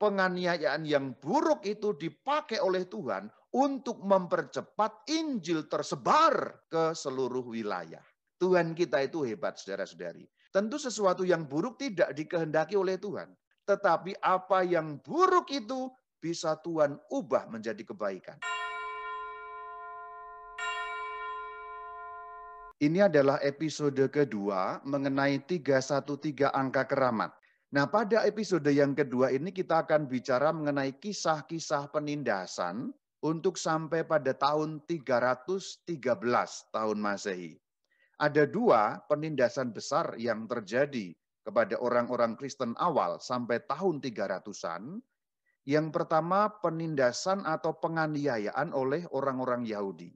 penganiayaan yang buruk itu dipakai oleh Tuhan untuk mempercepat Injil tersebar ke seluruh wilayah. Tuhan kita itu hebat, saudara-saudari. Tentu sesuatu yang buruk tidak dikehendaki oleh Tuhan. Tetapi apa yang buruk itu bisa Tuhan ubah menjadi kebaikan. Ini adalah episode kedua mengenai 313 angka keramat. Nah, pada episode yang kedua ini kita akan bicara mengenai kisah-kisah penindasan untuk sampai pada tahun 313 tahun Masehi. Ada dua penindasan besar yang terjadi kepada orang-orang Kristen awal sampai tahun 300-an. Yang pertama, penindasan atau penganiayaan oleh orang-orang Yahudi.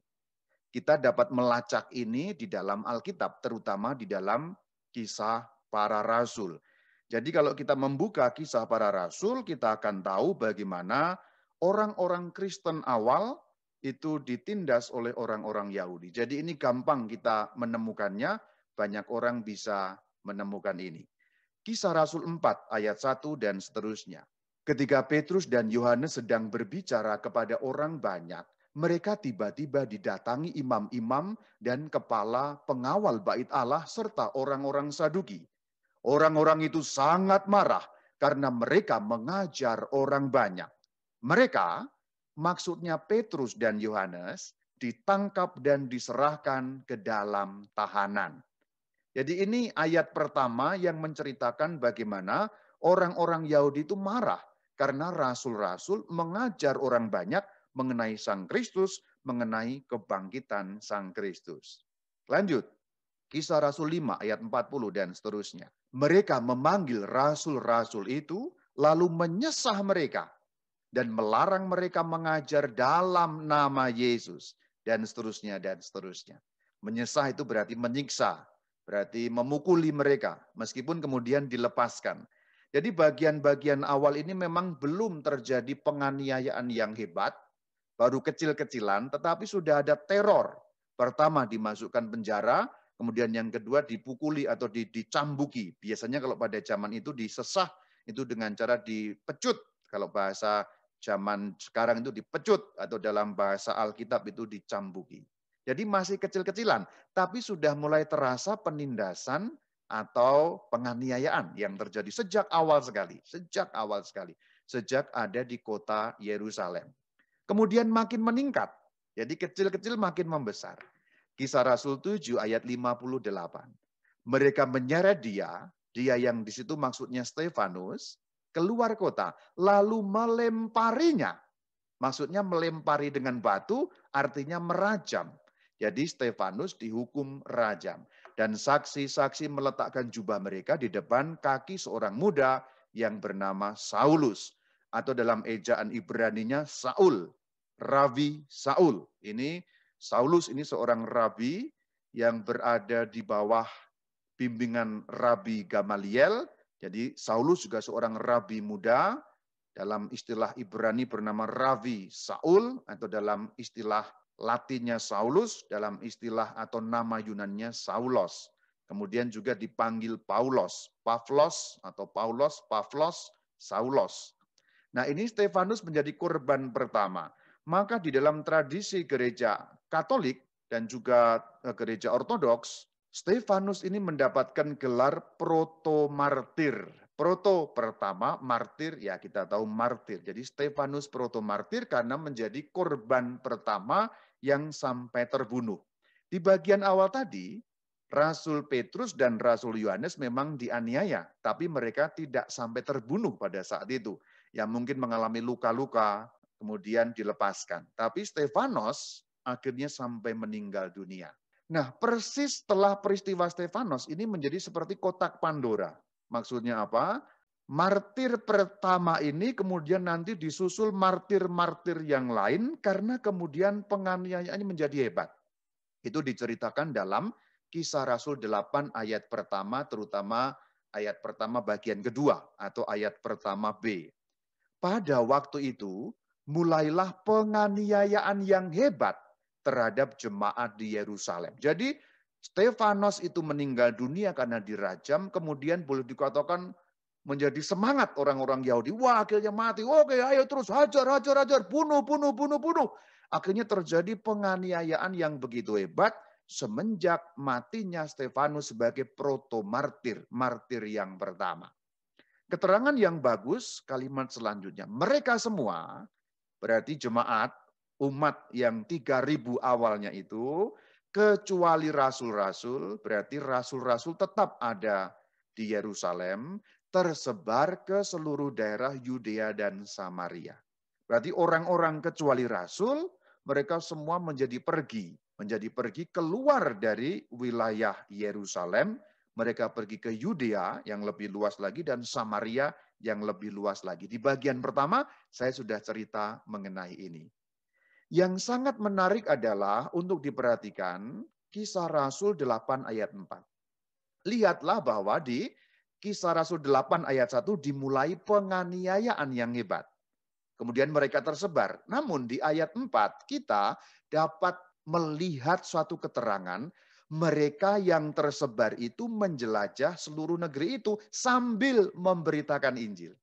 Kita dapat melacak ini di dalam Alkitab, terutama di dalam kisah para rasul jadi kalau kita membuka kisah para rasul, kita akan tahu bagaimana orang-orang Kristen awal itu ditindas oleh orang-orang Yahudi. Jadi ini gampang kita menemukannya, banyak orang bisa menemukan ini. Kisah Rasul 4 ayat 1 dan seterusnya. Ketika Petrus dan Yohanes sedang berbicara kepada orang banyak, mereka tiba-tiba didatangi imam-imam dan kepala pengawal bait Allah serta orang-orang Saduki Orang-orang itu sangat marah karena mereka mengajar orang banyak. Mereka, maksudnya Petrus dan Yohanes, ditangkap dan diserahkan ke dalam tahanan. Jadi ini ayat pertama yang menceritakan bagaimana orang-orang Yahudi itu marah karena rasul-rasul mengajar orang banyak mengenai Sang Kristus, mengenai kebangkitan Sang Kristus. Lanjut. Kisah Rasul 5 ayat 40 dan seterusnya. Mereka memanggil rasul-rasul itu lalu menyesah mereka dan melarang mereka mengajar dalam nama Yesus dan seterusnya dan seterusnya. Menyesah itu berarti menyiksa, berarti memukuli mereka meskipun kemudian dilepaskan. Jadi bagian-bagian awal ini memang belum terjadi penganiayaan yang hebat, baru kecil-kecilan, tetapi sudah ada teror. Pertama dimasukkan penjara, Kemudian yang kedua dipukuli atau dicambuki. Biasanya kalau pada zaman itu disesah itu dengan cara dipecut. Kalau bahasa zaman sekarang itu dipecut atau dalam bahasa Alkitab itu dicambuki. Jadi masih kecil-kecilan, tapi sudah mulai terasa penindasan atau penganiayaan yang terjadi sejak awal sekali, sejak awal sekali, sejak ada di kota Yerusalem. Kemudian makin meningkat, jadi kecil-kecil makin membesar. Kisah Rasul 7 ayat 58. Mereka menyeret dia, dia yang di situ maksudnya Stefanus, keluar kota, lalu melemparinya. Maksudnya melempari dengan batu, artinya merajam. Jadi Stefanus dihukum rajam. Dan saksi-saksi meletakkan jubah mereka di depan kaki seorang muda yang bernama Saulus. Atau dalam ejaan Ibraninya Saul. Ravi Saul. Ini Saulus ini seorang rabi yang berada di bawah bimbingan Rabi Gamaliel. Jadi Saulus juga seorang rabi muda dalam istilah Ibrani bernama Ravi Saul atau dalam istilah Latinnya Saulus dalam istilah atau nama Yunannya Saulos. Kemudian juga dipanggil Paulos, Pavlos atau Paulos, Pavlos, Saulos. Nah ini Stefanus menjadi korban pertama. Maka di dalam tradisi gereja Katolik dan juga eh, gereja Ortodoks, Stefanus ini mendapatkan gelar proto-martir. Proto pertama, martir, ya kita tahu martir. Jadi Stefanus proto-martir karena menjadi korban pertama yang sampai terbunuh. Di bagian awal tadi, Rasul Petrus dan Rasul Yohanes memang dianiaya, tapi mereka tidak sampai terbunuh pada saat itu. Yang mungkin mengalami luka-luka, kemudian dilepaskan. Tapi Stefanos akhirnya sampai meninggal dunia. Nah, persis setelah peristiwa Stefanos ini menjadi seperti kotak Pandora. Maksudnya apa? Martir pertama ini kemudian nanti disusul martir-martir yang lain karena kemudian penganiayaannya menjadi hebat. Itu diceritakan dalam kisah Rasul 8 ayat pertama terutama ayat pertama bagian kedua atau ayat pertama B. Pada waktu itu mulailah penganiayaan yang hebat terhadap jemaat di Yerusalem. Jadi Stefanos itu meninggal dunia karena dirajam, kemudian boleh dikatakan menjadi semangat orang-orang Yahudi. Wah akhirnya mati, oke ayo terus hajar, hajar, hajar, bunuh, bunuh, bunuh, bunuh. Akhirnya terjadi penganiayaan yang begitu hebat semenjak matinya Stefanus sebagai proto martir, martir yang pertama. Keterangan yang bagus kalimat selanjutnya. Mereka semua berarti jemaat umat yang 3000 awalnya itu kecuali rasul-rasul, berarti rasul-rasul tetap ada di Yerusalem, tersebar ke seluruh daerah Yudea dan Samaria. Berarti orang-orang kecuali rasul, mereka semua menjadi pergi, menjadi pergi keluar dari wilayah Yerusalem, mereka pergi ke Yudea yang lebih luas lagi dan Samaria yang lebih luas lagi. Di bagian pertama saya sudah cerita mengenai ini. Yang sangat menarik adalah untuk diperhatikan kisah Rasul 8 ayat 4. Lihatlah bahwa di kisah Rasul 8 ayat 1 dimulai penganiayaan yang hebat. Kemudian mereka tersebar. Namun di ayat 4 kita dapat melihat suatu keterangan mereka yang tersebar itu menjelajah seluruh negeri itu sambil memberitakan Injil.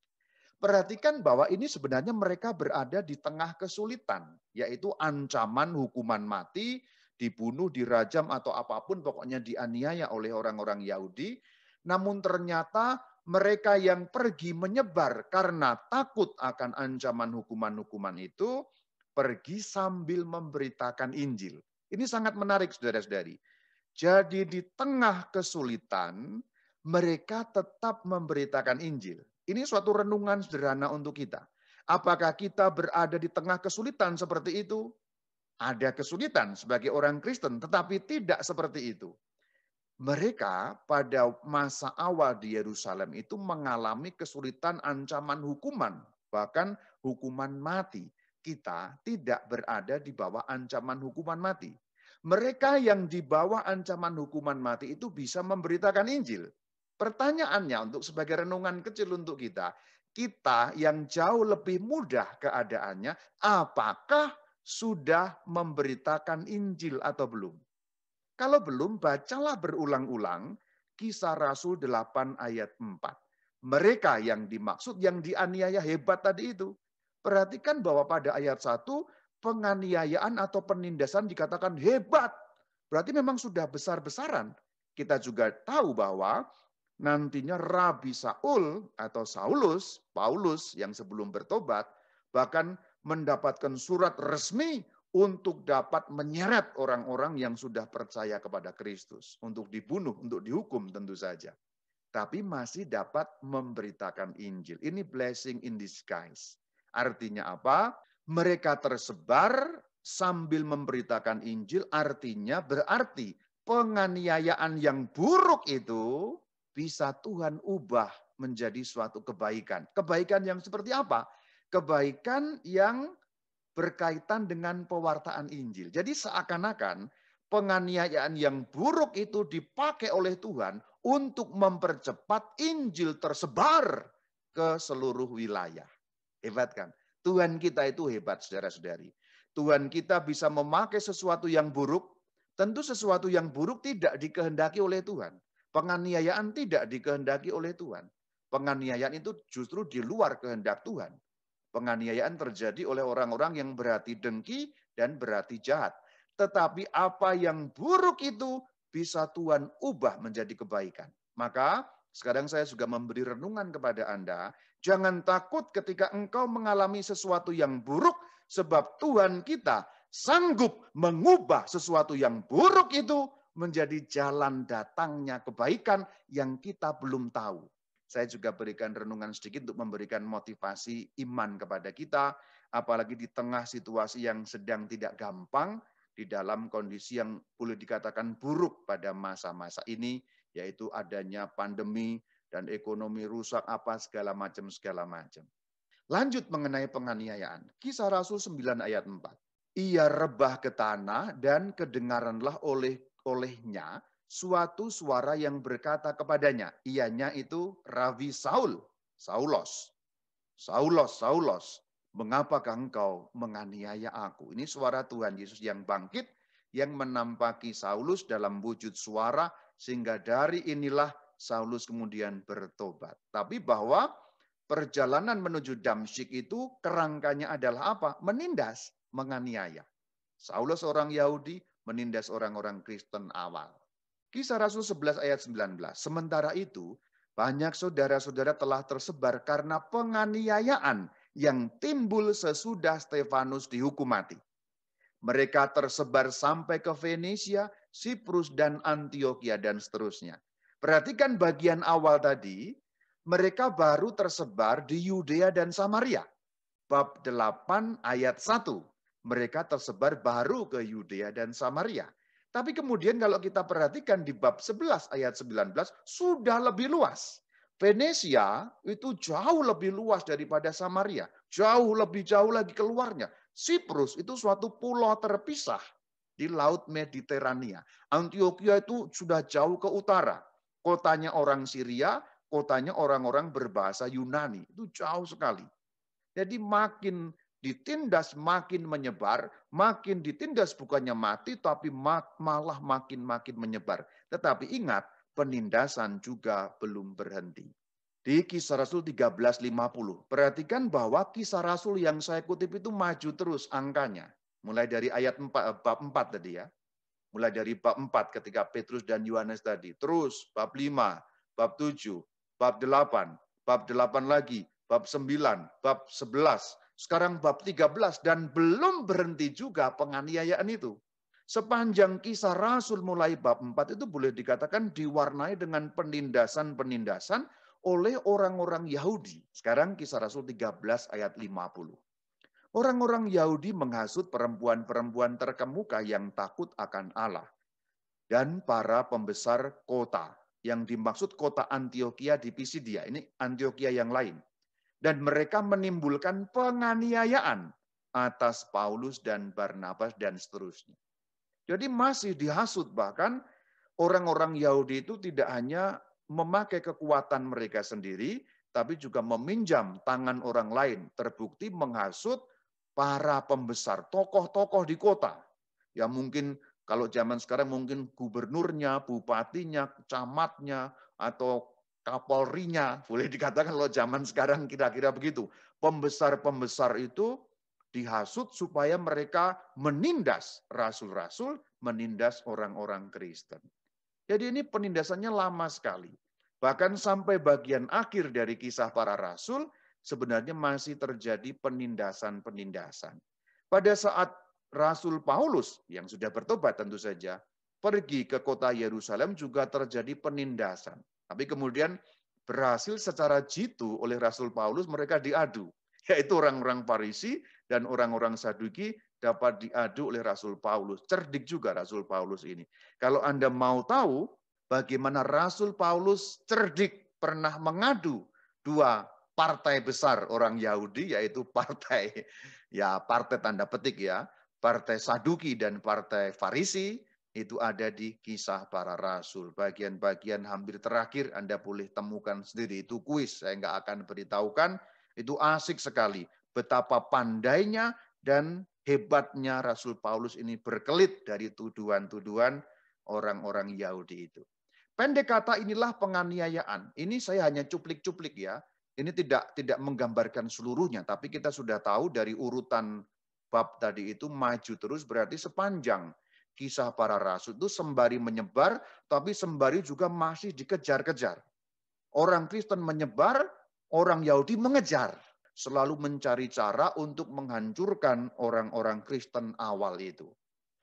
Perhatikan bahwa ini sebenarnya mereka berada di tengah kesulitan, yaitu ancaman hukuman mati, dibunuh, dirajam, atau apapun pokoknya dianiaya oleh orang-orang Yahudi. Namun ternyata mereka yang pergi menyebar karena takut akan ancaman hukuman-hukuman itu, pergi sambil memberitakan Injil. Ini sangat menarik, saudara-saudari. Jadi, di tengah kesulitan, mereka tetap memberitakan Injil. Ini suatu renungan sederhana untuk kita. Apakah kita berada di tengah kesulitan seperti itu? Ada kesulitan sebagai orang Kristen, tetapi tidak seperti itu. Mereka pada masa awal di Yerusalem itu mengalami kesulitan ancaman hukuman, bahkan hukuman mati. Kita tidak berada di bawah ancaman hukuman mati. Mereka yang di bawah ancaman hukuman mati itu bisa memberitakan Injil. Pertanyaannya untuk sebagai renungan kecil untuk kita, kita yang jauh lebih mudah keadaannya, apakah sudah memberitakan Injil atau belum? Kalau belum, bacalah berulang-ulang kisah Rasul 8 ayat 4. Mereka yang dimaksud, yang dianiaya hebat tadi itu. Perhatikan bahwa pada ayat 1, penganiayaan atau penindasan dikatakan hebat. Berarti memang sudah besar-besaran. Kita juga tahu bahwa nantinya Rabi Saul atau Saulus, Paulus yang sebelum bertobat, bahkan mendapatkan surat resmi untuk dapat menyeret orang-orang yang sudah percaya kepada Kristus. Untuk dibunuh, untuk dihukum tentu saja. Tapi masih dapat memberitakan Injil. Ini blessing in disguise. Artinya apa? Mereka tersebar sambil memberitakan Injil artinya berarti penganiayaan yang buruk itu bisa Tuhan ubah menjadi suatu kebaikan. Kebaikan yang seperti apa? Kebaikan yang berkaitan dengan pewartaan Injil. Jadi seakan-akan penganiayaan yang buruk itu dipakai oleh Tuhan untuk mempercepat Injil tersebar ke seluruh wilayah. Hebat kan? Tuhan kita itu hebat saudara-saudari. Tuhan kita bisa memakai sesuatu yang buruk, tentu sesuatu yang buruk tidak dikehendaki oleh Tuhan. Penganiayaan tidak dikehendaki oleh Tuhan. Penganiayaan itu justru di luar kehendak Tuhan. Penganiayaan terjadi oleh orang-orang yang berhati dengki dan berhati jahat. Tetapi apa yang buruk itu bisa Tuhan ubah menjadi kebaikan. Maka sekarang saya juga memberi renungan kepada Anda, jangan takut ketika engkau mengalami sesuatu yang buruk, sebab Tuhan kita sanggup mengubah sesuatu yang buruk itu menjadi jalan datangnya kebaikan yang kita belum tahu. Saya juga berikan renungan sedikit untuk memberikan motivasi iman kepada kita, apalagi di tengah situasi yang sedang tidak gampang, di dalam kondisi yang boleh dikatakan buruk pada masa-masa ini, yaitu adanya pandemi dan ekonomi rusak apa segala macam segala macam. Lanjut mengenai penganiayaan. Kisah Rasul 9 ayat 4. Ia rebah ke tanah dan kedengaranlah oleh olehnya suatu suara yang berkata kepadanya. Ianya itu Ravi Saul, Saulos. Saulos, Saulos, mengapakah engkau menganiaya aku? Ini suara Tuhan Yesus yang bangkit, yang menampaki Saulus dalam wujud suara, sehingga dari inilah Saulus kemudian bertobat. Tapi bahwa perjalanan menuju Damsyik itu kerangkanya adalah apa? Menindas, menganiaya. Saulus orang Yahudi, menindas orang-orang Kristen awal. Kisah Rasul 11 ayat 19. Sementara itu, banyak saudara-saudara telah tersebar karena penganiayaan yang timbul sesudah Stefanus dihukum mati. Mereka tersebar sampai ke Venesia, Siprus, dan Antioquia, dan seterusnya. Perhatikan bagian awal tadi, mereka baru tersebar di Yudea dan Samaria. Bab 8 ayat 1 mereka tersebar baru ke Yudea dan Samaria. Tapi kemudian kalau kita perhatikan di bab 11 ayat 19 sudah lebih luas. Venesia itu jauh lebih luas daripada Samaria. Jauh lebih jauh lagi keluarnya. Siprus itu suatu pulau terpisah di Laut Mediterania. Antioquia itu sudah jauh ke utara. Kotanya orang Syria, kotanya orang-orang berbahasa Yunani. Itu jauh sekali. Jadi makin ditindas makin menyebar, makin ditindas bukannya mati, tapi malah makin-makin menyebar. Tetapi ingat, penindasan juga belum berhenti. Di kisah Rasul 1350, perhatikan bahwa kisah Rasul yang saya kutip itu maju terus angkanya. Mulai dari ayat 4, eh, bab 4 tadi ya. Mulai dari bab 4 ketika Petrus dan Yohanes tadi. Terus bab 5, bab 7, bab 8, bab 8 lagi, bab 9, bab 11, sekarang bab 13 dan belum berhenti juga penganiayaan itu. Sepanjang kisah Rasul mulai bab 4 itu boleh dikatakan diwarnai dengan penindasan-penindasan oleh orang-orang Yahudi. Sekarang kisah Rasul 13 ayat 50. Orang-orang Yahudi menghasut perempuan-perempuan terkemuka yang takut akan Allah dan para pembesar kota yang dimaksud kota Antioquia di Pisidia. Ini Antioquia yang lain dan mereka menimbulkan penganiayaan atas Paulus dan Barnabas dan seterusnya. Jadi masih dihasut bahkan orang-orang Yahudi itu tidak hanya memakai kekuatan mereka sendiri, tapi juga meminjam tangan orang lain, terbukti menghasut para pembesar, tokoh-tokoh di kota. Ya mungkin kalau zaman sekarang mungkin gubernurnya, bupatinya, camatnya, atau Kapolrinya, boleh dikatakan lo zaman sekarang kira-kira begitu. Pembesar-pembesar itu dihasut supaya mereka menindas rasul-rasul, menindas orang-orang Kristen. Jadi ini penindasannya lama sekali. Bahkan sampai bagian akhir dari kisah para rasul, sebenarnya masih terjadi penindasan-penindasan. Pada saat Rasul Paulus yang sudah bertobat tentu saja, pergi ke kota Yerusalem juga terjadi penindasan. Tapi kemudian berhasil secara jitu oleh Rasul Paulus mereka diadu. Yaitu orang-orang Farisi dan orang-orang Saduki dapat diadu oleh Rasul Paulus. Cerdik juga Rasul Paulus ini. Kalau Anda mau tahu bagaimana Rasul Paulus cerdik pernah mengadu dua partai besar orang Yahudi yaitu partai ya partai tanda petik ya, partai Saduki dan partai Farisi itu ada di kisah para rasul. Bagian-bagian hampir terakhir Anda boleh temukan sendiri. Itu kuis, saya nggak akan beritahukan. Itu asik sekali. Betapa pandainya dan hebatnya Rasul Paulus ini berkelit dari tuduhan-tuduhan orang-orang Yahudi itu. Pendek kata inilah penganiayaan. Ini saya hanya cuplik-cuplik ya. Ini tidak tidak menggambarkan seluruhnya, tapi kita sudah tahu dari urutan bab tadi itu maju terus berarti sepanjang kisah para rasul itu sembari menyebar, tapi sembari juga masih dikejar-kejar. Orang Kristen menyebar, orang Yahudi mengejar. Selalu mencari cara untuk menghancurkan orang-orang Kristen awal itu.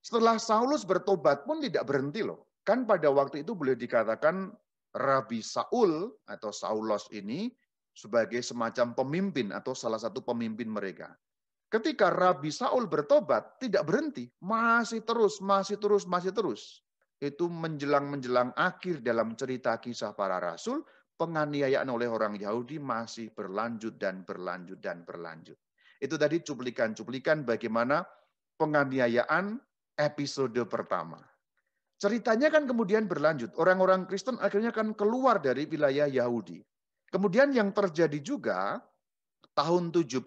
Setelah Saulus bertobat pun tidak berhenti loh. Kan pada waktu itu boleh dikatakan Rabi Saul atau Saulus ini sebagai semacam pemimpin atau salah satu pemimpin mereka. Ketika Rabi Saul bertobat, tidak berhenti, masih terus, masih terus, masih terus. Itu menjelang-menjelang akhir dalam cerita kisah para rasul, penganiayaan oleh orang Yahudi masih berlanjut dan berlanjut dan berlanjut. Itu tadi cuplikan-cuplikan bagaimana penganiayaan episode pertama. Ceritanya kan kemudian berlanjut. Orang-orang Kristen akhirnya kan keluar dari wilayah Yahudi. Kemudian yang terjadi juga tahun 70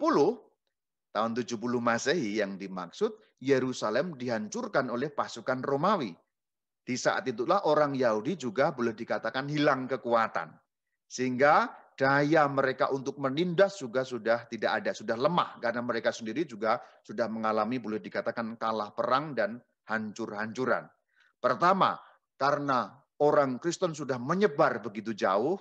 Tahun 70 Masehi yang dimaksud Yerusalem dihancurkan oleh pasukan Romawi. Di saat itulah orang Yahudi juga boleh dikatakan hilang kekuatan. Sehingga daya mereka untuk menindas juga sudah tidak ada, sudah lemah karena mereka sendiri juga sudah mengalami boleh dikatakan kalah perang dan hancur-hancuran. Pertama, karena orang Kristen sudah menyebar begitu jauh,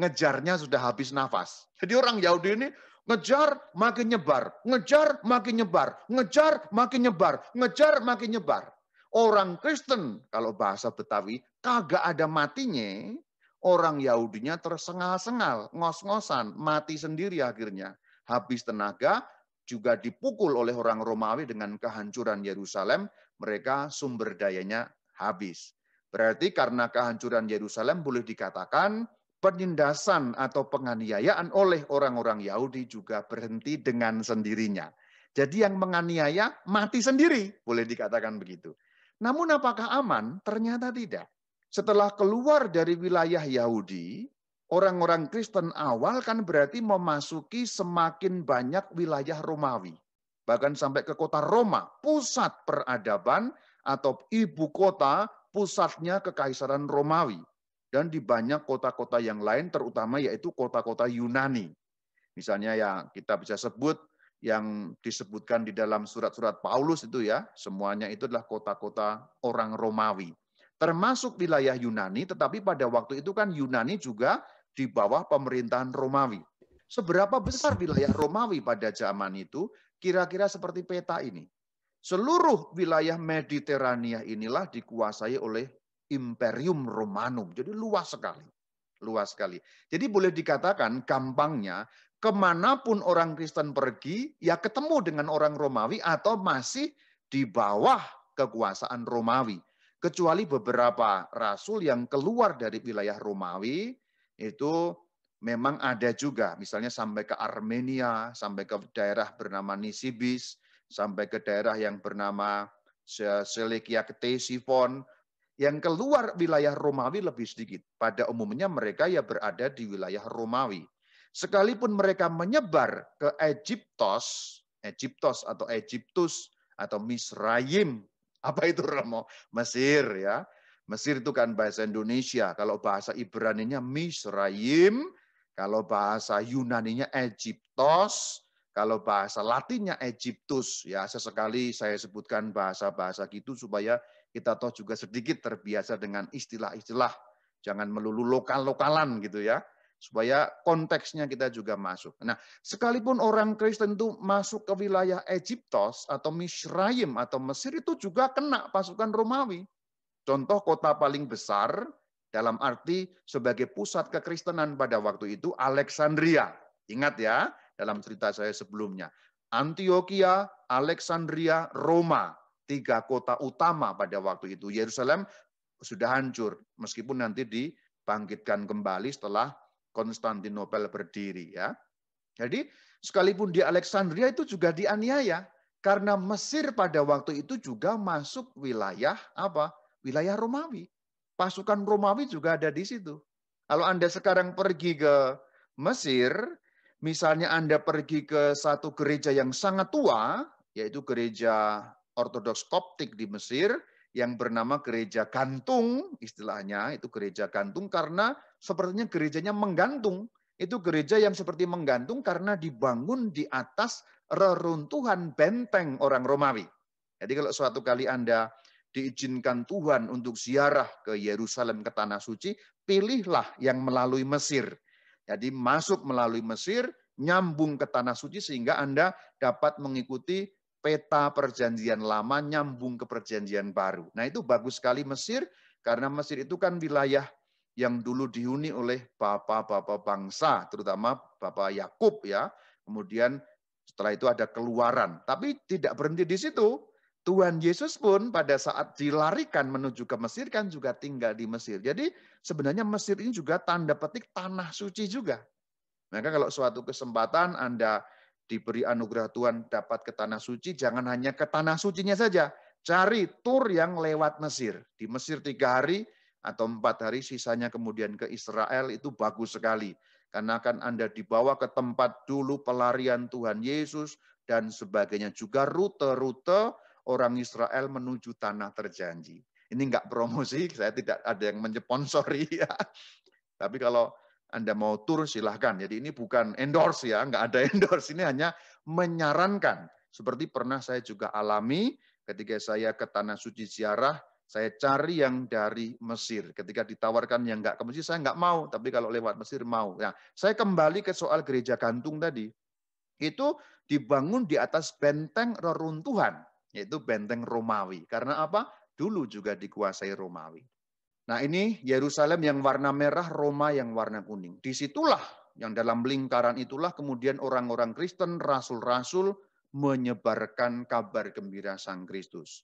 ngejarnya sudah habis nafas. Jadi orang Yahudi ini Ngejar makin nyebar, ngejar makin nyebar, ngejar makin nyebar, ngejar makin nyebar. Orang Kristen kalau bahasa Betawi kagak ada matinya, orang Yahudinya tersengal-sengal, ngos-ngosan, mati sendiri akhirnya. Habis tenaga, juga dipukul oleh orang Romawi dengan kehancuran Yerusalem, mereka sumber dayanya habis. Berarti karena kehancuran Yerusalem boleh dikatakan penindasan atau penganiayaan oleh orang-orang Yahudi juga berhenti dengan sendirinya. Jadi yang menganiaya mati sendiri, boleh dikatakan begitu. Namun apakah aman? Ternyata tidak. Setelah keluar dari wilayah Yahudi, orang-orang Kristen awal kan berarti memasuki semakin banyak wilayah Romawi. Bahkan sampai ke kota Roma, pusat peradaban atau ibu kota pusatnya kekaisaran Romawi dan di banyak kota-kota yang lain terutama yaitu kota-kota Yunani. Misalnya ya kita bisa sebut yang disebutkan di dalam surat-surat Paulus itu ya, semuanya itu adalah kota-kota orang Romawi. Termasuk wilayah Yunani, tetapi pada waktu itu kan Yunani juga di bawah pemerintahan Romawi. Seberapa besar wilayah Romawi pada zaman itu? Kira-kira seperti peta ini. Seluruh wilayah Mediterania inilah dikuasai oleh Imperium Romanum. Jadi luas sekali. Luas sekali. Jadi boleh dikatakan gampangnya kemanapun orang Kristen pergi, ya ketemu dengan orang Romawi atau masih di bawah kekuasaan Romawi. Kecuali beberapa rasul yang keluar dari wilayah Romawi, itu memang ada juga. Misalnya sampai ke Armenia, sampai ke daerah bernama Nisibis, sampai ke daerah yang bernama Selekia Ketesifon, yang keluar wilayah Romawi lebih sedikit. Pada umumnya mereka ya berada di wilayah Romawi. Sekalipun mereka menyebar ke Egyptos, Egyptos atau Egyptus atau Misraim, apa itu Romo? Mesir ya. Mesir itu kan bahasa Indonesia. Kalau bahasa Ibraninya Misraim, kalau bahasa Yunaninya Egyptos, kalau bahasa Latinnya Egyptus. Ya, sesekali saya sebutkan bahasa-bahasa gitu supaya kita toh juga sedikit terbiasa dengan istilah-istilah, jangan melulu lokal-lokalan gitu ya, supaya konteksnya kita juga masuk. Nah, sekalipun orang Kristen itu masuk ke wilayah Egyptos atau Misraim atau Mesir itu juga kena pasukan Romawi. Contoh kota paling besar dalam arti sebagai pusat kekristenan pada waktu itu Alexandria. Ingat ya, dalam cerita saya sebelumnya. Antioquia, Alexandria, Roma tiga kota utama pada waktu itu. Yerusalem sudah hancur, meskipun nanti dibangkitkan kembali setelah Konstantinopel berdiri. ya. Jadi sekalipun di Alexandria itu juga dianiaya, karena Mesir pada waktu itu juga masuk wilayah apa? Wilayah Romawi. Pasukan Romawi juga ada di situ. Kalau Anda sekarang pergi ke Mesir, misalnya Anda pergi ke satu gereja yang sangat tua, yaitu gereja Ortodoks Koptik di Mesir yang bernama gereja gantung, istilahnya itu gereja gantung karena sepertinya gerejanya menggantung. Itu gereja yang seperti menggantung karena dibangun di atas reruntuhan benteng orang Romawi. Jadi kalau suatu kali Anda diizinkan Tuhan untuk ziarah ke Yerusalem ke tanah suci, pilihlah yang melalui Mesir. Jadi masuk melalui Mesir, nyambung ke tanah suci sehingga Anda dapat mengikuti peta perjanjian lama nyambung ke perjanjian baru. Nah itu bagus sekali Mesir, karena Mesir itu kan wilayah yang dulu dihuni oleh bapak-bapak bangsa, terutama Bapak Yakub ya. Kemudian setelah itu ada keluaran. Tapi tidak berhenti di situ. Tuhan Yesus pun pada saat dilarikan menuju ke Mesir kan juga tinggal di Mesir. Jadi sebenarnya Mesir ini juga tanda petik tanah suci juga. Maka kalau suatu kesempatan Anda diberi anugerah Tuhan dapat ke tanah suci, jangan hanya ke tanah sucinya saja. Cari tur yang lewat Mesir. Di Mesir tiga hari atau empat hari, sisanya kemudian ke Israel itu bagus sekali. Karena akan Anda dibawa ke tempat dulu pelarian Tuhan Yesus dan sebagainya. Juga rute-rute orang Israel menuju tanah terjanji. Ini enggak promosi, saya tidak ada yang mensponsori ya. Tapi kalau anda mau turun silahkan. Jadi ini bukan endorse ya, nggak ada endorse. Ini hanya menyarankan. Seperti pernah saya juga alami ketika saya ke Tanah Suci ziarah, saya cari yang dari Mesir. Ketika ditawarkan yang nggak ke Mesir, saya nggak mau. Tapi kalau lewat Mesir, mau. Nah, saya kembali ke soal gereja gantung tadi. Itu dibangun di atas benteng reruntuhan, yaitu benteng Romawi. Karena apa? Dulu juga dikuasai Romawi. Nah ini Yerusalem yang warna merah, Roma yang warna kuning. Disitulah yang dalam lingkaran itulah kemudian orang-orang Kristen, rasul-rasul menyebarkan kabar gembira Sang Kristus.